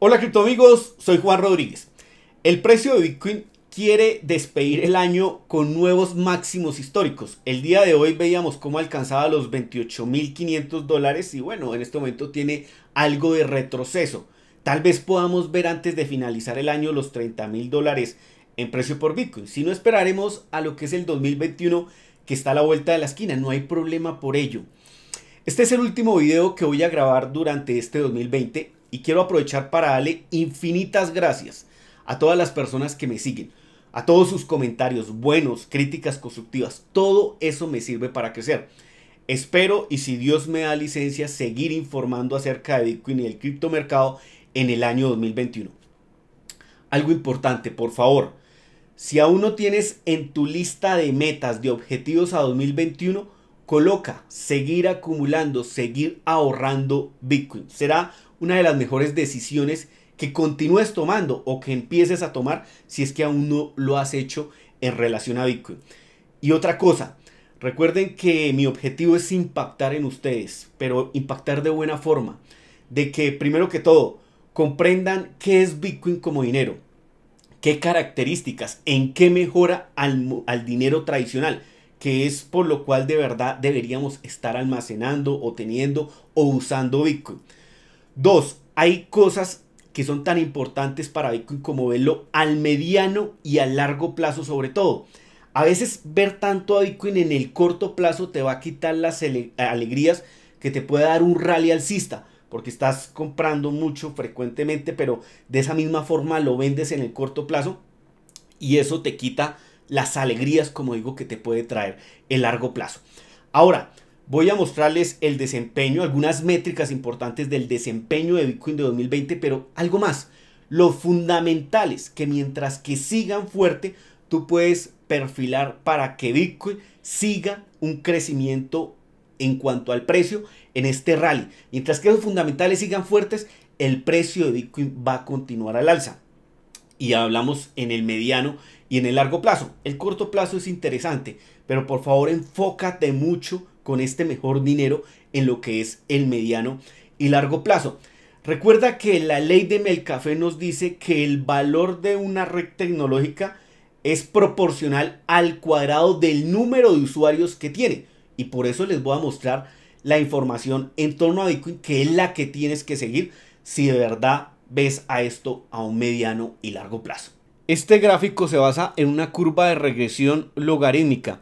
Hola cripto amigos, soy Juan Rodríguez. El precio de Bitcoin quiere despedir el año con nuevos máximos históricos. El día de hoy veíamos cómo alcanzaba los 28.500 dólares y bueno, en este momento tiene algo de retroceso. Tal vez podamos ver antes de finalizar el año los 30.000 dólares en precio por Bitcoin. Si no esperaremos a lo que es el 2021 que está a la vuelta de la esquina, no hay problema por ello. Este es el último video que voy a grabar durante este 2020 y quiero aprovechar para darle infinitas gracias a todas las personas que me siguen, a todos sus comentarios buenos, críticas constructivas. Todo eso me sirve para crecer. Espero y si Dios me da licencia, seguir informando acerca de Bitcoin y el criptomercado en el año 2021. Algo importante, por favor. Si aún no tienes en tu lista de metas, de objetivos a 2021, coloca seguir acumulando, seguir ahorrando Bitcoin. Será una de las mejores decisiones que continúes tomando o que empieces a tomar si es que aún no lo has hecho en relación a Bitcoin. Y otra cosa, recuerden que mi objetivo es impactar en ustedes, pero impactar de buena forma. De que primero que todo, comprendan qué es Bitcoin como dinero, qué características, en qué mejora al, al dinero tradicional que es por lo cual de verdad deberíamos estar almacenando o teniendo o usando Bitcoin. Dos, hay cosas que son tan importantes para Bitcoin como verlo al mediano y a largo plazo sobre todo. A veces ver tanto a Bitcoin en el corto plazo te va a quitar las alegrías que te puede dar un rally alcista, porque estás comprando mucho frecuentemente, pero de esa misma forma lo vendes en el corto plazo y eso te quita las alegrías, como digo, que te puede traer el largo plazo. Ahora, Voy a mostrarles el desempeño, algunas métricas importantes del desempeño de Bitcoin de 2020, pero algo más. Los fundamentales que mientras que sigan fuerte, tú puedes perfilar para que Bitcoin siga un crecimiento en cuanto al precio en este rally. Mientras que los fundamentales sigan fuertes, el precio de Bitcoin va a continuar al alza. Y hablamos en el mediano y en el largo plazo. El corto plazo es interesante, pero por favor enfócate mucho con este mejor dinero en lo que es el mediano y largo plazo. Recuerda que la ley de Melcafé nos dice que el valor de una red tecnológica es proporcional al cuadrado del número de usuarios que tiene. Y por eso les voy a mostrar la información en torno a Bitcoin, que es la que tienes que seguir si de verdad ves a esto a un mediano y largo plazo. Este gráfico se basa en una curva de regresión logarítmica.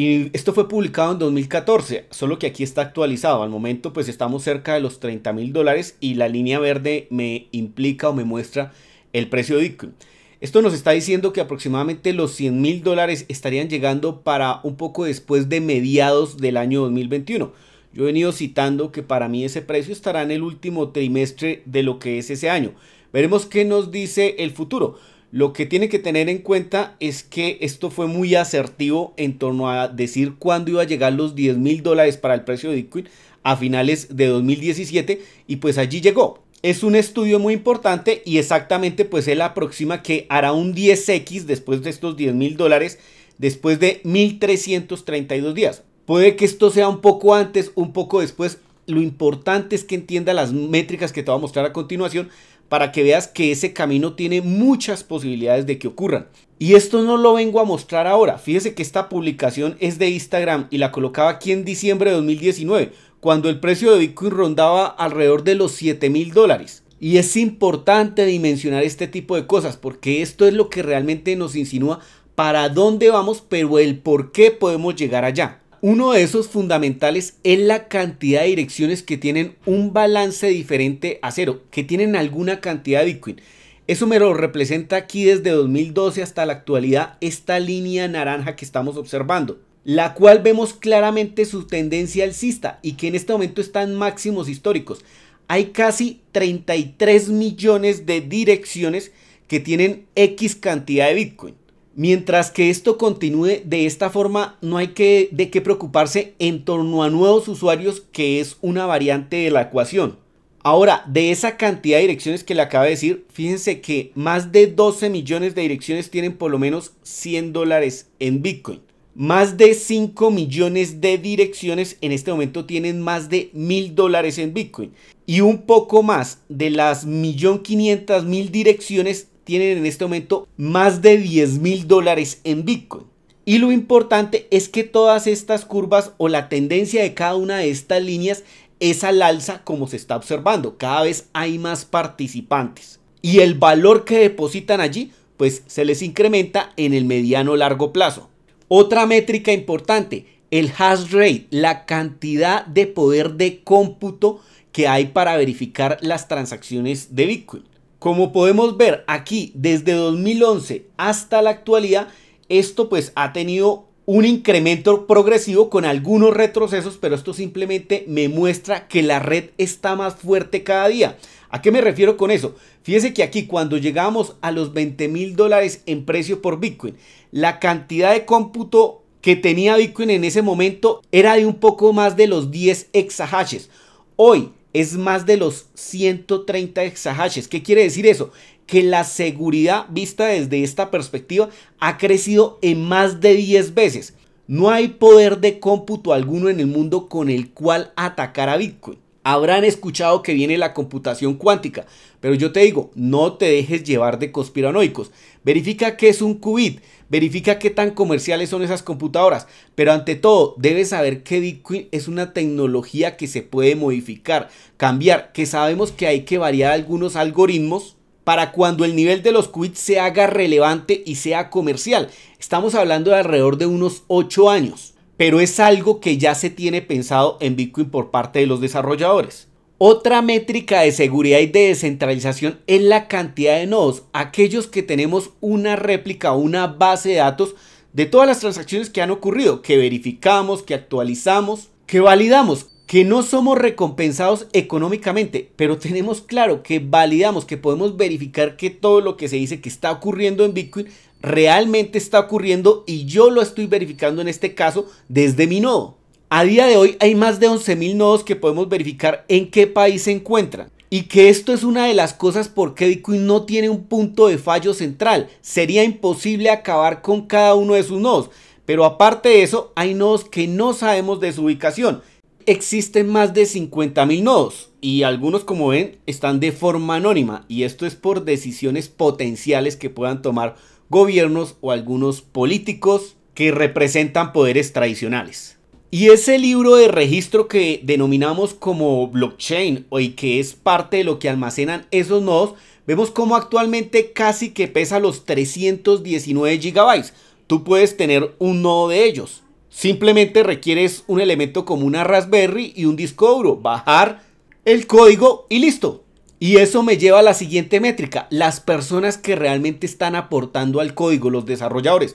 Y esto fue publicado en 2014, solo que aquí está actualizado. Al momento pues estamos cerca de los 30 mil dólares y la línea verde me implica o me muestra el precio de Bitcoin. Esto nos está diciendo que aproximadamente los 100 mil dólares estarían llegando para un poco después de mediados del año 2021. Yo he venido citando que para mí ese precio estará en el último trimestre de lo que es ese año. Veremos qué nos dice el futuro. Lo que tiene que tener en cuenta es que esto fue muy asertivo en torno a decir cuándo iba a llegar los 10 mil dólares para el precio de Bitcoin a finales de 2017 y pues allí llegó. Es un estudio muy importante y exactamente pues él aproxima que hará un 10x después de estos 10 mil dólares después de 1332 días. Puede que esto sea un poco antes, un poco después. Lo importante es que entienda las métricas que te voy a mostrar a continuación para que veas que ese camino tiene muchas posibilidades de que ocurran. Y esto no lo vengo a mostrar ahora. Fíjese que esta publicación es de Instagram y la colocaba aquí en diciembre de 2019, cuando el precio de Bitcoin rondaba alrededor de los 7 mil dólares. Y es importante dimensionar este tipo de cosas porque esto es lo que realmente nos insinúa para dónde vamos, pero el por qué podemos llegar allá. Uno de esos fundamentales es la cantidad de direcciones que tienen un balance diferente a cero, que tienen alguna cantidad de Bitcoin. Eso me lo representa aquí desde 2012 hasta la actualidad esta línea naranja que estamos observando, la cual vemos claramente su tendencia alcista y que en este momento están máximos históricos. Hay casi 33 millones de direcciones que tienen X cantidad de Bitcoin. Mientras que esto continúe de esta forma, no hay que, de qué preocuparse en torno a nuevos usuarios, que es una variante de la ecuación. Ahora, de esa cantidad de direcciones que le acabo de decir, fíjense que más de 12 millones de direcciones tienen por lo menos 100 dólares en Bitcoin. Más de 5 millones de direcciones en este momento tienen más de 1000 dólares en Bitcoin. Y un poco más de las 1.500.000 direcciones tienen en este momento más de 10 mil dólares en Bitcoin. Y lo importante es que todas estas curvas o la tendencia de cada una de estas líneas es al alza como se está observando. Cada vez hay más participantes. Y el valor que depositan allí pues se les incrementa en el mediano largo plazo. Otra métrica importante, el hash rate, la cantidad de poder de cómputo que hay para verificar las transacciones de Bitcoin. Como podemos ver aquí, desde 2011 hasta la actualidad, esto pues ha tenido un incremento progresivo con algunos retrocesos, pero esto simplemente me muestra que la red está más fuerte cada día. ¿A qué me refiero con eso? Fíjese que aquí cuando llegamos a los 20 mil dólares en precio por Bitcoin, la cantidad de cómputo que tenía Bitcoin en ese momento era de un poco más de los 10 exahashes. Hoy es más de los 130 exahashes. ¿Qué quiere decir eso? Que la seguridad vista desde esta perspectiva ha crecido en más de 10 veces. No hay poder de cómputo alguno en el mundo con el cual atacar a Bitcoin. Habrán escuchado que viene la computación cuántica, pero yo te digo, no te dejes llevar de conspiranoicos. Verifica que es un qubit, Verifica qué tan comerciales son esas computadoras. Pero ante todo, debes saber que Bitcoin es una tecnología que se puede modificar, cambiar, que sabemos que hay que variar algunos algoritmos para cuando el nivel de los quits se haga relevante y sea comercial. Estamos hablando de alrededor de unos 8 años, pero es algo que ya se tiene pensado en Bitcoin por parte de los desarrolladores. Otra métrica de seguridad y de descentralización es la cantidad de nodos, aquellos que tenemos una réplica, una base de datos de todas las transacciones que han ocurrido, que verificamos, que actualizamos, que validamos, que no somos recompensados económicamente, pero tenemos claro que validamos, que podemos verificar que todo lo que se dice que está ocurriendo en Bitcoin realmente está ocurriendo y yo lo estoy verificando en este caso desde mi nodo. A día de hoy hay más de 11.000 nodos que podemos verificar en qué país se encuentran. Y que esto es una de las cosas por qué Bitcoin no tiene un punto de fallo central. Sería imposible acabar con cada uno de sus nodos. Pero aparte de eso, hay nodos que no sabemos de su ubicación. Existen más de 50.000 nodos y algunos como ven están de forma anónima y esto es por decisiones potenciales que puedan tomar gobiernos o algunos políticos que representan poderes tradicionales. Y ese libro de registro que denominamos como blockchain y que es parte de lo que almacenan esos nodos, vemos cómo actualmente casi que pesa los 319 gigabytes. Tú puedes tener un nodo de ellos. Simplemente requieres un elemento como una Raspberry y un disco duro, bajar el código y listo. Y eso me lleva a la siguiente métrica, las personas que realmente están aportando al código, los desarrolladores.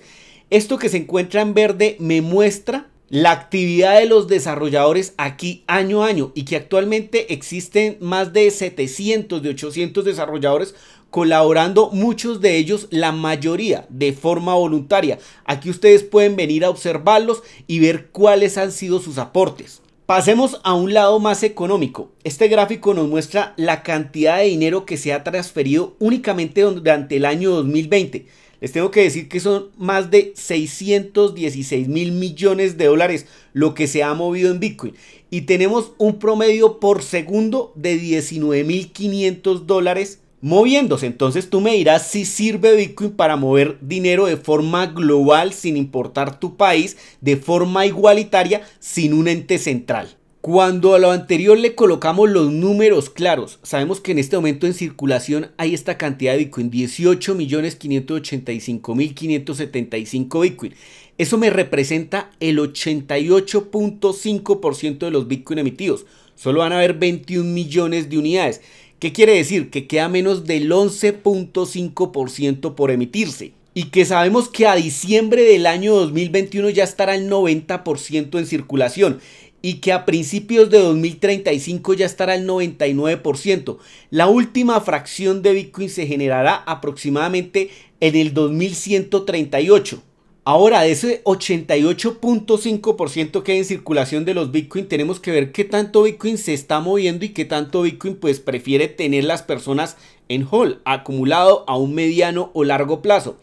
Esto que se encuentra en verde me muestra la actividad de los desarrolladores aquí año a año y que actualmente existen más de 700, de 800 desarrolladores colaborando muchos de ellos, la mayoría, de forma voluntaria. Aquí ustedes pueden venir a observarlos y ver cuáles han sido sus aportes. Pasemos a un lado más económico. Este gráfico nos muestra la cantidad de dinero que se ha transferido únicamente durante el año 2020 les tengo que decir que son más de 616 mil millones de dólares lo que se ha movido en Bitcoin. Y tenemos un promedio por segundo de 19 mil 500 dólares moviéndose. Entonces tú me dirás si sirve Bitcoin para mover dinero de forma global sin importar tu país, de forma igualitaria, sin un ente central. Cuando a lo anterior le colocamos los números claros, sabemos que en este momento en circulación hay esta cantidad de Bitcoin, 18.585.575 Bitcoin. Eso me representa el 88.5% de los Bitcoin emitidos. Solo van a haber 21 millones de unidades. ¿Qué quiere decir? Que queda menos del 11.5% por emitirse. Y que sabemos que a diciembre del año 2021 ya estará el 90% en circulación y que a principios de 2035 ya estará el 99%. La última fracción de Bitcoin se generará aproximadamente en el 2138. Ahora, de ese 88.5% que hay en circulación de los Bitcoin, tenemos que ver qué tanto Bitcoin se está moviendo y qué tanto Bitcoin pues prefiere tener las personas en hold. acumulado a un mediano o largo plazo.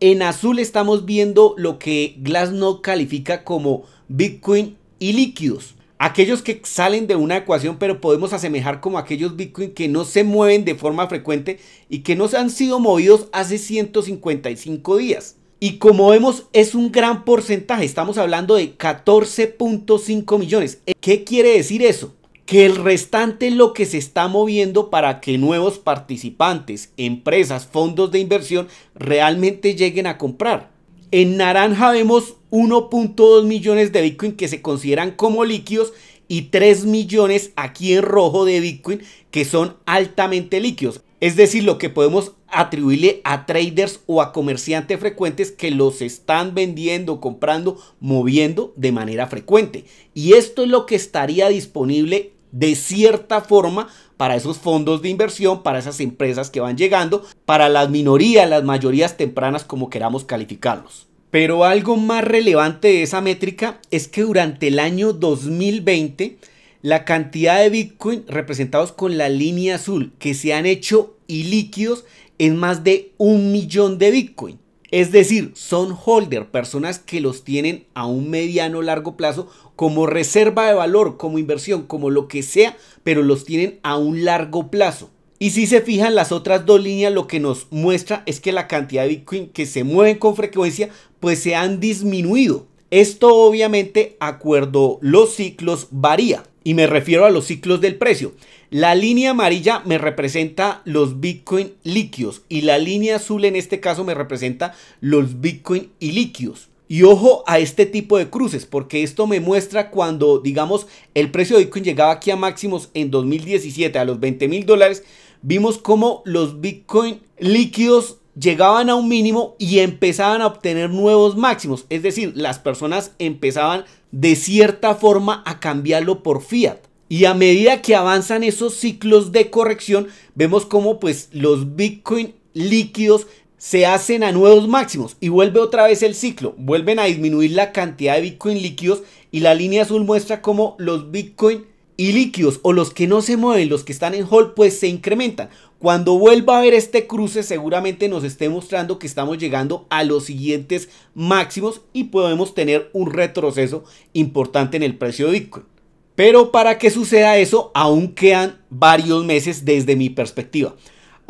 En azul estamos viendo lo que Glassnode califica como Bitcoin y líquidos. Aquellos que salen de una ecuación pero podemos asemejar como aquellos Bitcoin que no se mueven de forma frecuente y que no se han sido movidos hace 155 días. Y como vemos es un gran porcentaje, estamos hablando de 14.5 millones. ¿Qué quiere decir eso? que el restante es lo que se está moviendo para que nuevos participantes, empresas, fondos de inversión realmente lleguen a comprar. En naranja vemos 1.2 millones de Bitcoin que se consideran como líquidos y 3 millones aquí en rojo de Bitcoin que son altamente líquidos. Es decir, lo que podemos atribuirle a traders o a comerciantes frecuentes que los están vendiendo, comprando, moviendo de manera frecuente. Y esto es lo que estaría disponible de cierta forma para esos fondos de inversión, para esas empresas que van llegando, para las minorías, las mayorías tempranas, como queramos calificarlos. Pero algo más relevante de esa métrica es que durante el año 2020 la cantidad de Bitcoin representados con la línea azul que se han hecho ilíquidos líquidos es más de un millón de Bitcoin. Es decir, son holder, personas que los tienen a un mediano largo plazo como reserva de valor, como inversión, como lo que sea, pero los tienen a un largo plazo. Y si se fijan las otras dos líneas, lo que nos muestra es que la cantidad de Bitcoin que se mueven con frecuencia, pues se han disminuido. Esto obviamente, acuerdo los ciclos, varía. Y me refiero a los ciclos del precio. La línea amarilla me representa los Bitcoin líquidos y la línea azul en este caso me representa los Bitcoin y ilíquidos. Y ojo a este tipo de cruces, porque esto me muestra cuando, digamos, el precio de Bitcoin llegaba aquí a máximos en 2017 a los 20 mil dólares, vimos cómo los Bitcoin líquidos llegaban a un mínimo y empezaban a obtener nuevos máximos. Es decir, las personas empezaban de cierta forma a cambiarlo por fiat. Y a medida que avanzan esos ciclos de corrección, vemos cómo pues los Bitcoin líquidos se hacen a nuevos máximos y vuelve otra vez el ciclo. Vuelven a disminuir la cantidad de Bitcoin líquidos y la línea azul muestra cómo los Bitcoin y líquidos o los que no se mueven, los que están en hold, pues se incrementan. Cuando vuelva a ver este cruce seguramente nos esté mostrando que estamos llegando a los siguientes máximos y podemos tener un retroceso importante en el precio de Bitcoin. Pero para que suceda eso aún quedan varios meses desde mi perspectiva.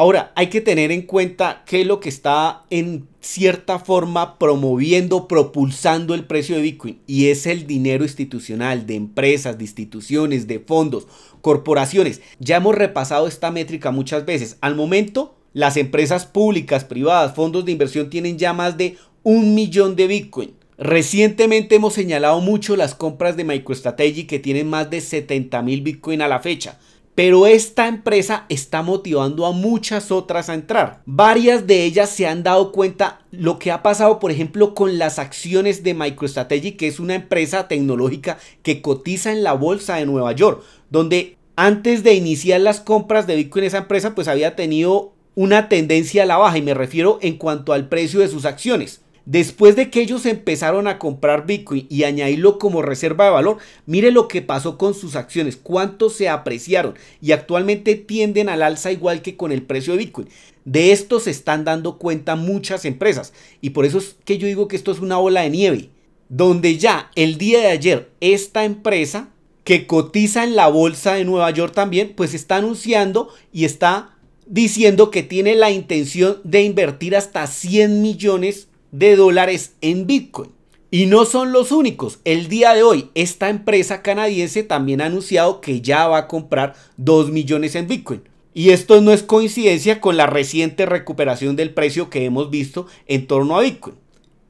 Ahora, hay que tener en cuenta que lo que está en cierta forma promoviendo, propulsando el precio de Bitcoin y es el dinero institucional de empresas, de instituciones, de fondos, corporaciones. Ya hemos repasado esta métrica muchas veces. Al momento, las empresas públicas, privadas, fondos de inversión tienen ya más de un millón de Bitcoin. Recientemente hemos señalado mucho las compras de MicroStrategy que tienen más de 70 mil Bitcoin a la fecha pero esta empresa está motivando a muchas otras a entrar. Varias de ellas se han dado cuenta lo que ha pasado, por ejemplo, con las acciones de MicroStrategy, que es una empresa tecnológica que cotiza en la bolsa de Nueva York, donde antes de iniciar las compras de Bitcoin esa empresa pues había tenido una tendencia a la baja y me refiero en cuanto al precio de sus acciones. Después de que ellos empezaron a comprar Bitcoin y añadirlo como reserva de valor, mire lo que pasó con sus acciones, cuánto se apreciaron y actualmente tienden al alza igual que con el precio de Bitcoin. De esto se están dando cuenta muchas empresas y por eso es que yo digo que esto es una ola de nieve, donde ya el día de ayer esta empresa que cotiza en la bolsa de Nueva York también, pues está anunciando y está diciendo que tiene la intención de invertir hasta 100 millones de dólares en Bitcoin. Y no son los únicos. El día de hoy, esta empresa canadiense también ha anunciado que ya va a comprar 2 millones en Bitcoin. Y esto no es coincidencia con la reciente recuperación del precio que hemos visto en torno a Bitcoin.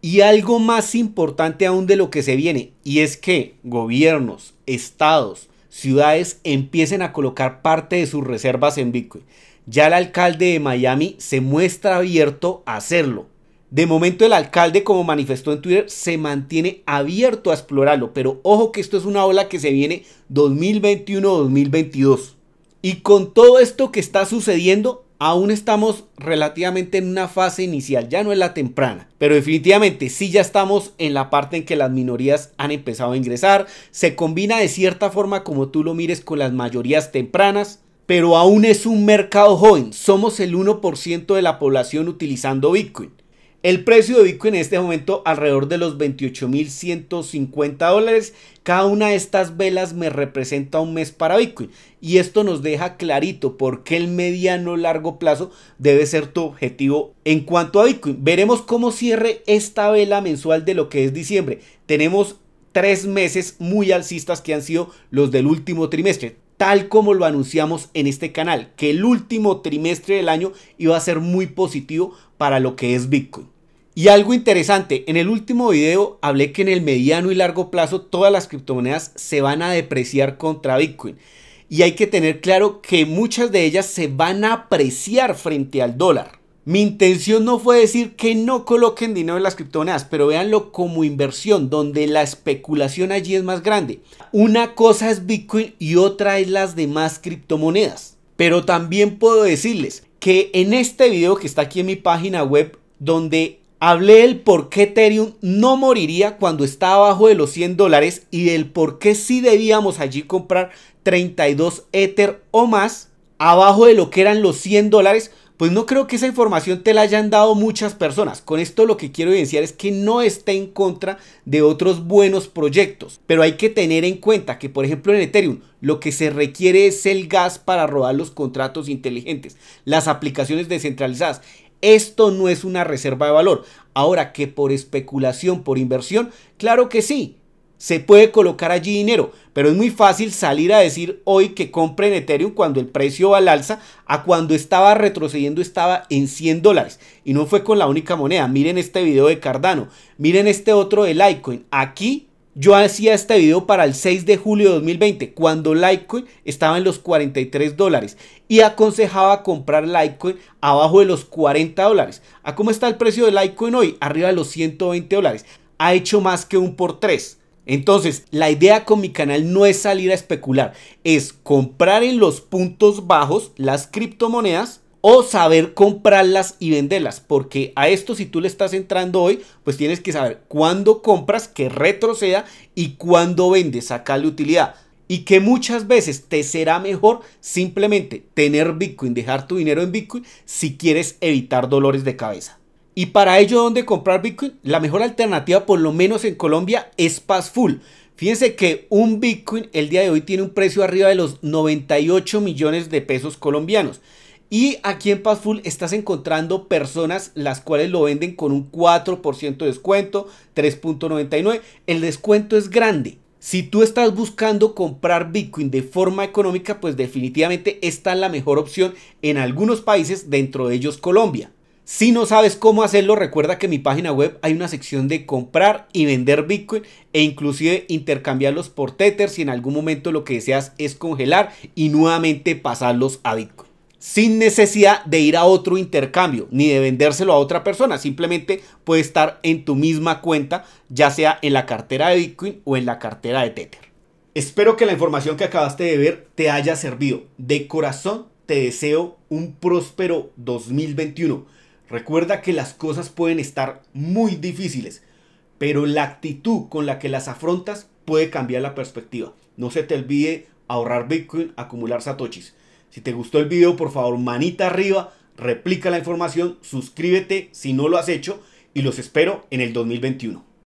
Y algo más importante aún de lo que se viene, y es que gobiernos, estados, ciudades empiecen a colocar parte de sus reservas en Bitcoin. Ya el alcalde de Miami se muestra abierto a hacerlo. De momento el alcalde, como manifestó en Twitter, se mantiene abierto a explorarlo, pero ojo que esto es una ola que se viene 2021-2022. Y con todo esto que está sucediendo, aún estamos relativamente en una fase inicial, ya no es la temprana, pero definitivamente sí ya estamos en la parte en que las minorías han empezado a ingresar, se combina de cierta forma como tú lo mires con las mayorías tempranas, pero aún es un mercado joven, somos el 1% de la población utilizando Bitcoin. El precio de Bitcoin en este momento alrededor de los 28.150 dólares. Cada una de estas velas me representa un mes para Bitcoin. Y esto nos deja clarito por qué el mediano largo plazo debe ser tu objetivo en cuanto a Bitcoin. Veremos cómo cierre esta vela mensual de lo que es diciembre. Tenemos tres meses muy alcistas que han sido los del último trimestre tal como lo anunciamos en este canal, que el último trimestre del año iba a ser muy positivo para lo que es Bitcoin. Y algo interesante, en el último video hablé que en el mediano y largo plazo todas las criptomonedas se van a depreciar contra Bitcoin. Y hay que tener claro que muchas de ellas se van a apreciar frente al dólar. Mi intención no fue decir que no coloquen dinero en las criptomonedas, pero véanlo como inversión, donde la especulación allí es más grande. Una cosa es Bitcoin y otra es las demás criptomonedas. Pero también puedo decirles que en este video que está aquí en mi página web, donde hablé el por qué Ethereum no moriría cuando está abajo de los 100 dólares y el por qué sí debíamos allí comprar 32 Ether o más abajo de lo que eran los 100 dólares pues no creo que esa información te la hayan dado muchas personas. Con esto lo que quiero evidenciar es que no está en contra de otros buenos proyectos. Pero hay que tener en cuenta que, por ejemplo, en Ethereum lo que se requiere es el gas para robar los contratos inteligentes, las aplicaciones descentralizadas. Esto no es una reserva de valor. Ahora que por especulación, por inversión, claro que sí. Se puede colocar allí dinero, pero es muy fácil salir a decir hoy que compren Ethereum cuando el precio va al alza a cuando estaba retrocediendo estaba en 100 dólares. Y no fue con la única moneda. Miren este video de Cardano, miren este otro de Litecoin. Aquí yo hacía este video para el 6 de julio de 2020, cuando Litecoin estaba en los 43 dólares y aconsejaba comprar Litecoin abajo de los 40 dólares. ¿A cómo está el precio de Litecoin hoy? Arriba de los 120 dólares. Ha hecho más que un por 3. Entonces, la idea con mi canal no es salir a especular, es comprar en los puntos bajos las criptomonedas o saber comprarlas y venderlas, porque a esto si tú le estás entrando hoy, pues tienes que saber cuándo compras, que retroceda y cuándo vendes, sacarle utilidad y que muchas veces te será mejor simplemente tener Bitcoin, dejar tu dinero en Bitcoin si quieres evitar dolores de cabeza. Y para ello, ¿dónde comprar Bitcoin? La mejor alternativa, por lo menos en Colombia, es Passful. Fíjense que un Bitcoin el día de hoy tiene un precio arriba de los 98 millones de pesos colombianos. Y aquí en Passful estás encontrando personas las cuales lo venden con un 4% de descuento, 3.99. El descuento es grande. Si tú estás buscando comprar Bitcoin de forma económica, pues definitivamente esta es la mejor opción en algunos países, dentro de ellos Colombia. Si no sabes cómo hacerlo, recuerda que en mi página web hay una sección de comprar y vender Bitcoin e inclusive intercambiarlos por Tether si en algún momento lo que deseas es congelar y nuevamente pasarlos a Bitcoin. Sin necesidad de ir a otro intercambio ni de vendérselo a otra persona, simplemente puede estar en tu misma cuenta, ya sea en la cartera de Bitcoin o en la cartera de Tether. Espero que la información que acabaste de ver te haya servido. De corazón te deseo un próspero 2021 Recuerda que las cosas pueden estar muy difíciles, pero la actitud con la que las afrontas puede cambiar la perspectiva. No se te olvide ahorrar Bitcoin, acumular satoshis. Si te gustó el video, por favor, manita arriba, replica la información, suscríbete si no lo has hecho y los espero en el 2021.